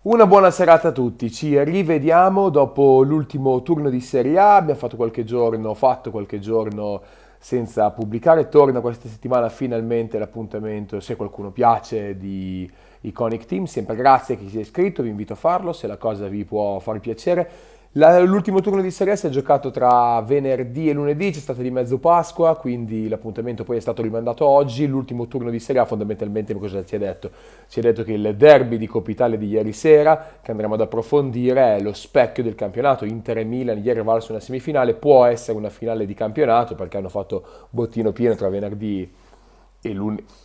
Una buona serata a tutti, ci rivediamo dopo l'ultimo turno di Serie A, abbiamo fatto qualche giorno, fatto qualche giorno senza pubblicare, torna questa settimana finalmente l'appuntamento, se qualcuno piace, di Iconic Team, sempre grazie a chi si è iscritto, vi invito a farlo se la cosa vi può far piacere l'ultimo turno di Serie si è giocato tra venerdì e lunedì, c'è stata di mezzo Pasqua, quindi l'appuntamento poi è stato rimandato oggi. L'ultimo turno di Serie A fondamentalmente cosa ci ha detto? Ci ha detto che il derby di Coppa di ieri sera, che andremo ad approfondire, è lo specchio del campionato. Inter e Milan ieri valso una semifinale, può essere una finale di campionato perché hanno fatto bottino pieno tra venerdì e e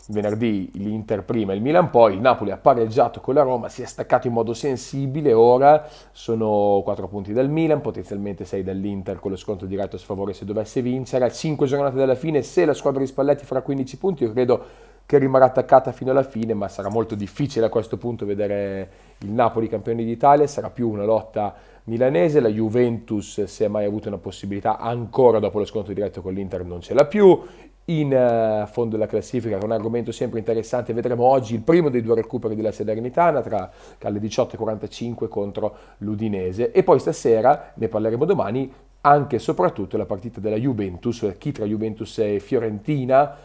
venerdì l'Inter prima e il Milan poi, il Napoli ha pareggiato con la Roma, si è staccato in modo sensibile, ora sono 4 punti dal Milan, potenzialmente 6 dall'Inter con lo sconto diretto a sfavore se dovesse vincere, 5 giornate dalla fine, se la squadra di Spalletti farà 15 punti, io credo che rimarrà attaccata fino alla fine, ma sarà molto difficile a questo punto vedere il Napoli campione d'Italia, sarà più una lotta milanese, la Juventus se ha mai avuto una possibilità ancora dopo lo scontro diretto con l'Inter non ce l'ha più, in eh, fondo alla classifica, che è un argomento sempre interessante. Vedremo oggi il primo dei due recuperi della Salernitana tra alle 18.45 contro l'Udinese e poi stasera, ne parleremo domani, anche e soprattutto la partita della Juventus, eh, chi tra Juventus e Fiorentina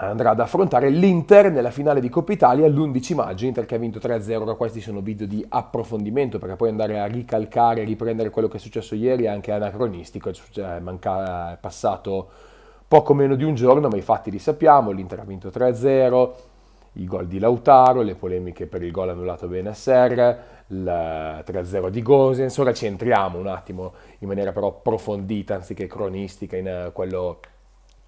andrà ad affrontare l'Inter nella finale di Coppa Italia l'11 maggio, Inter che ha vinto 3-0, questi sono video di approfondimento perché poi andare a ricalcare, riprendere quello che è successo ieri è anche anacronistico, è, manca, è passato Poco meno di un giorno, ma i fatti li sappiamo, l'Inter ha vinto 3-0, i gol di Lautaro, le polemiche per il gol annullato bene a BNSR, il 3-0 di Gosens. Ora ci entriamo un attimo in maniera però approfondita, anziché cronistica, in eh, quello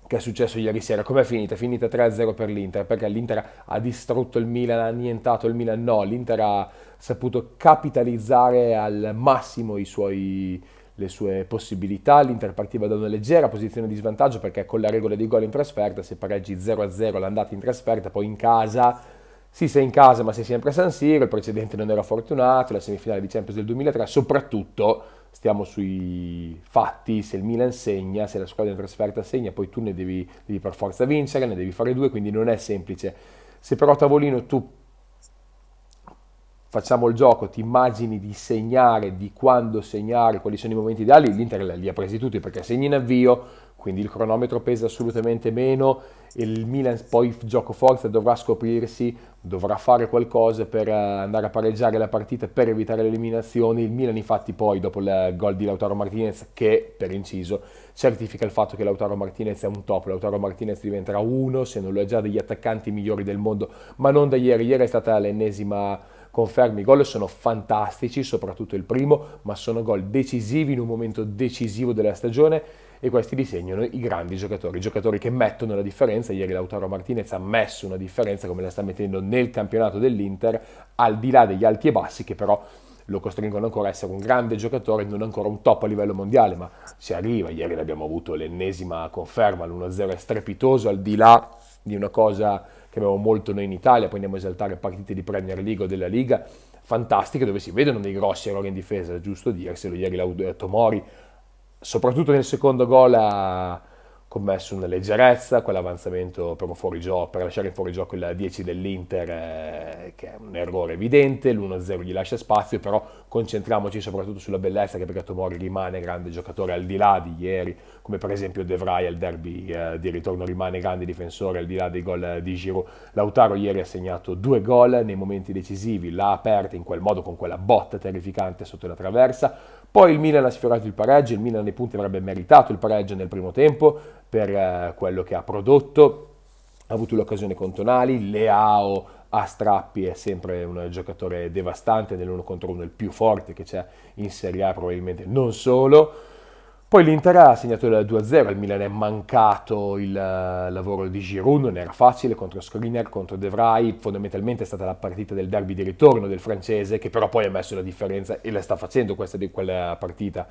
che è successo ieri sera. Com'è finita? È finita 3-0 per l'Inter, perché l'Inter ha distrutto il Milan, ha annientato il Milan. No, l'Inter ha saputo capitalizzare al massimo i suoi le sue possibilità, l'Inter partiva da una leggera posizione di svantaggio perché con la regola dei gol in trasferta, se pareggi 0-0 l'andata in trasferta, poi in casa, sì sei in casa ma sei sempre a San Siro, il precedente non era fortunato, la semifinale di Champions del 2003, soprattutto stiamo sui fatti, se il Milan segna, se la squadra in trasferta segna, poi tu ne devi, devi per forza vincere, ne devi fare due, quindi non è semplice. Se però a tavolino tu facciamo il gioco, ti immagini di segnare, di quando segnare, quali sono i momenti ideali, l'Inter li ha presi tutti perché segni in avvio, quindi il cronometro pesa assolutamente meno e il Milan poi gioco forza dovrà scoprirsi, dovrà fare qualcosa per eh, andare a pareggiare la partita per evitare le eliminazioni. Il Milan infatti poi dopo il gol di Lautaro Martinez che per inciso certifica il fatto che Lautaro Martinez è un top, Lautaro Martinez diventerà uno se non lo è già degli attaccanti migliori del mondo, ma non da ieri, ieri è stata l'ennesima confermi i gol sono fantastici, soprattutto il primo, ma sono gol decisivi in un momento decisivo della stagione e questi disegnano i grandi giocatori, i giocatori che mettono la differenza. Ieri Lautaro Martinez ha messo una differenza come la sta mettendo nel campionato dell'Inter, al di là degli alti e bassi che però lo costringono ancora a essere un grande giocatore, non ancora un top a livello mondiale, ma si arriva. Ieri abbiamo avuto l'ennesima conferma, l'1-0 è strepitoso, al di là di una cosa che abbiamo molto noi in Italia, poi andiamo a esaltare partite di Premier League o della Liga, fantastiche, dove si vedono dei grossi errori in difesa, è giusto dirselo, ieri Tomori, soprattutto nel secondo gol ha commesso una leggerezza, quell'avanzamento proprio fuori gioco, per lasciare fuori gioco il 10 dell'Inter, eh, che è un errore evidente, l'1-0 gli lascia spazio, però concentriamoci soprattutto sulla bellezza che Perché Tomori rimane grande giocatore al di là di ieri, come per esempio De Vrij al derby eh, di ritorno rimane grande difensore al di là dei gol eh, di Giroud. Lautaro ieri ha segnato due gol nei momenti decisivi, l'ha aperta in quel modo con quella botta terrificante sotto la traversa, poi il Milan ha sfiorato il pareggio, il Milan nei punti avrebbe meritato il pareggio nel primo tempo per eh, quello che ha prodotto, ha avuto l'occasione con Tonali, Leao a strappi è sempre un giocatore devastante nell'uno contro uno, il più forte che c'è in Serie A probabilmente, non solo. Poi l'Inter ha segnato il 2-0, al Milan è mancato il eh, lavoro di Giroud, non era facile contro Skriniar, contro De Vrij, fondamentalmente è stata la partita del derby di ritorno del francese che però poi ha messo la differenza e la sta facendo questa di quella partita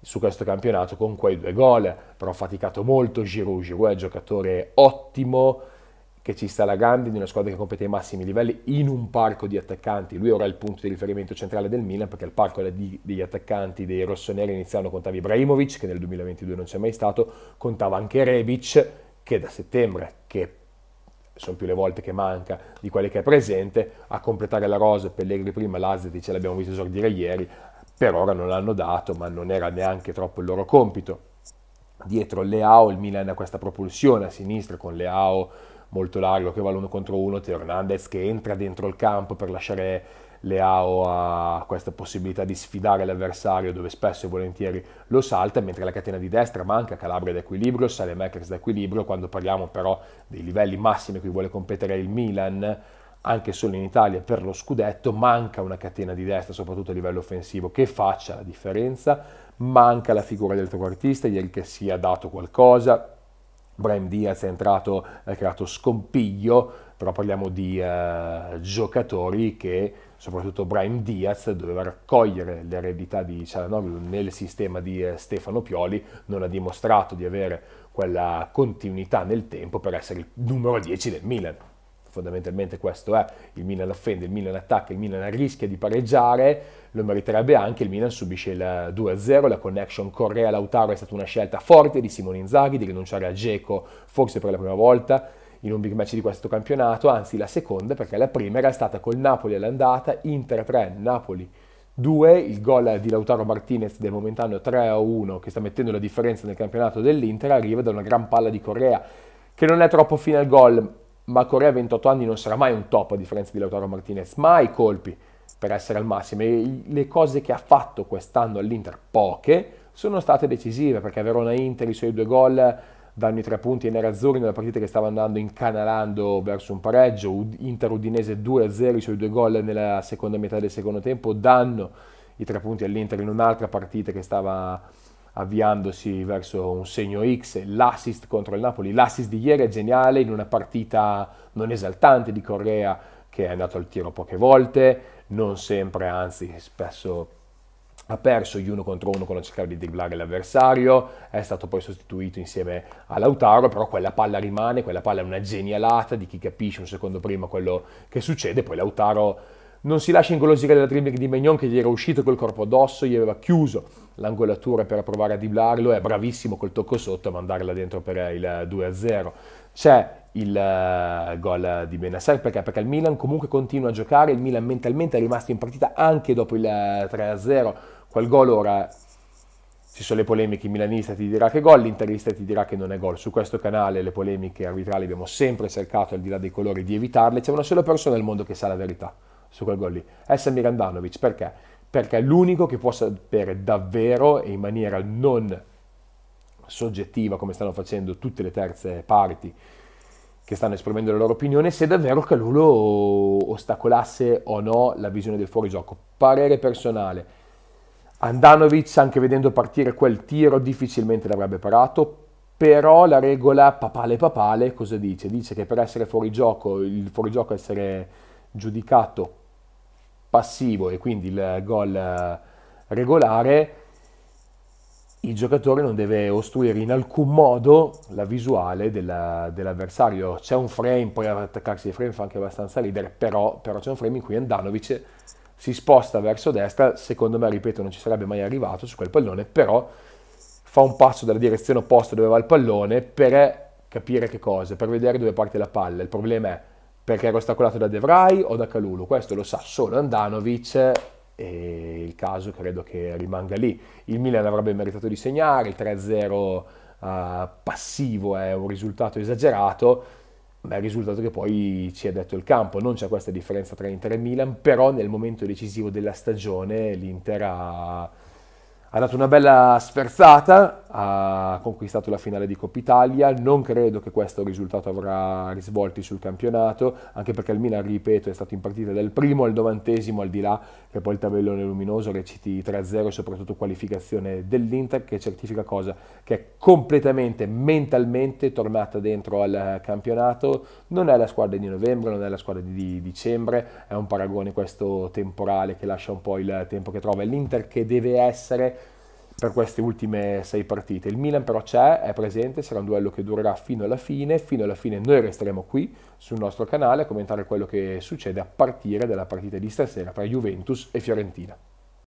su questo campionato con quei due gol, però ha faticato molto Giroud, Giroud è un giocatore ottimo, che ci sta la grande di una squadra che compete ai massimi livelli in un parco di attaccanti. Lui ora è il punto di riferimento centrale del Milan perché il parco di, degli attaccanti dei rossoneri iniziano contava Ibrahimovic, che nel 2022 non c'è mai stato, contava anche Rebic, che da settembre, che sono più le volte che manca di quelle che è presente, a completare la rosa Pellegrini prima, Lazio ce l'abbiamo visto esordire ieri, per ora non l'hanno dato, ma non era neanche troppo il loro compito. Dietro Leao, il Milan ha questa propulsione a sinistra con Leao molto largo che va l'uno contro uno, Teo Hernandez che entra dentro il campo per lasciare Leao a questa possibilità di sfidare l'avversario dove spesso e volentieri lo salta, mentre la catena di destra manca, Calabria d'equilibrio, Sale Salemakers d'equilibrio, quando parliamo però dei livelli massimi a cui vuole competere il Milan, anche solo in Italia per lo scudetto, manca una catena di destra, soprattutto a livello offensivo, che faccia la differenza, manca la figura del trequartista, ieri che sia dato qualcosa, Brian Diaz è entrato, ha creato scompiglio, però parliamo di eh, giocatori che soprattutto Brian Diaz doveva raccogliere l'eredità di Cialanoglu nel sistema di eh, Stefano Pioli, non ha dimostrato di avere quella continuità nel tempo per essere il numero 10 del Milan fondamentalmente questo è, il Milan offende, il Milan attacca, il Milan rischia di pareggiare, lo meriterebbe anche, il Milan subisce il 2-0, la connection Correa-Lautaro è stata una scelta forte di Simone Inzaghi di rinunciare a Geco forse per la prima volta in un big match di questo campionato, anzi la seconda perché la prima era stata col Napoli all'andata, Inter 3, Napoli 2, il gol di Lautaro Martinez del momentaneo 3-1 che sta mettendo la differenza nel campionato dell'Inter arriva da una gran palla di Correa che non è troppo fine al gol, ma Correa a 28 anni non sarà mai un top a differenza di Lautaro Martinez, mai colpi per essere al massimo e le cose che ha fatto quest'anno all'Inter, poche, sono state decisive perché Verona-Inter i suoi due gol danno i tre punti ai nerazzurri nella partita che stava andando incanalando verso un pareggio, Inter-Udinese 2-0 i suoi due gol nella seconda metà del secondo tempo danno i tre punti all'Inter in un'altra partita che stava avviandosi verso un segno X, l'assist contro il Napoli, l'assist di ieri è geniale in una partita non esaltante di Correa che è andato al tiro poche volte, non sempre, anzi spesso ha perso gli uno contro uno quando cercava di driblare l'avversario, è stato poi sostituito insieme a Lautaro, però quella palla rimane, quella palla è una genialata di chi capisce un secondo prima quello che succede, poi Lautaro non si lascia ingolosire dal dribbling di Magnon che gli era uscito col corpo addosso, gli aveva chiuso l'angolatura per provare a diblarlo, è bravissimo col tocco sotto a mandarla dentro per il 2-0. C'è il eh, gol di Benassar perché? perché il Milan comunque continua a giocare, il Milan mentalmente è rimasto in partita anche dopo il 3-0, eh, quel gol ora ci sono le polemiche, il milanista ti dirà che gol, l'interista ti dirà che non è gol. Su questo canale le polemiche arbitrali abbiamo sempre cercato, al di là dei colori, di evitarle. C'è una sola persona al mondo che sa la verità su quel gol lì. Essa Mirandanovic perché? Perché è l'unico che può sapere davvero e in maniera non soggettiva, come stanno facendo tutte le terze parti che stanno esprimendo la loro opinione, se davvero Calulo ostacolasse o no la visione del fuorigioco. Parere personale. Andanovic, anche vedendo partire quel tiro, difficilmente l'avrebbe parato, però la regola papale papale cosa dice? Dice che per essere fuorigioco, il fuorigioco essere giudicato passivo e quindi il gol eh, regolare, il giocatore non deve ostruire in alcun modo la visuale della, dell'avversario. C'è un frame, poi attaccarsi ai frame fa anche abbastanza ridere, però, però c'è un frame in cui Andanovic si sposta verso destra, secondo me, ripeto, non ci sarebbe mai arrivato su quel pallone, però fa un passo dalla direzione opposta dove va il pallone per capire che cosa, per vedere dove parte la palla. Il problema è perché ero ostacolato da De Vrij o da Calulu, questo lo sa solo Andanovic e il caso credo che rimanga lì. Il Milan avrebbe meritato di segnare, il 3-0 uh, eh, passivo è un risultato esagerato, ma è il risultato che poi ci ha detto il campo, non c'è questa differenza tra Inter e Milan, però nel momento decisivo della stagione l'Inter ha ha dato una bella sferzata, ha conquistato la finale di Coppa Italia, non credo che questo risultato avrà risvolti sul campionato, anche perché il Milan, ripeto, è stato in partita dal primo al novantesimo, al di là che poi il tabellone luminoso reciti 3-0 e soprattutto qualificazione dell'Inter, che certifica cosa? Che è completamente, mentalmente tornata dentro al campionato, non è la squadra di novembre, non è la squadra di dicembre, è un paragone questo temporale che lascia un po' il tempo che trova, è l'Inter che deve essere per queste ultime sei partite. Il Milan però c'è, è presente, sarà un duello che durerà fino alla fine, fino alla fine noi resteremo qui sul nostro canale a commentare quello che succede a partire dalla partita di stasera tra Juventus e Fiorentina.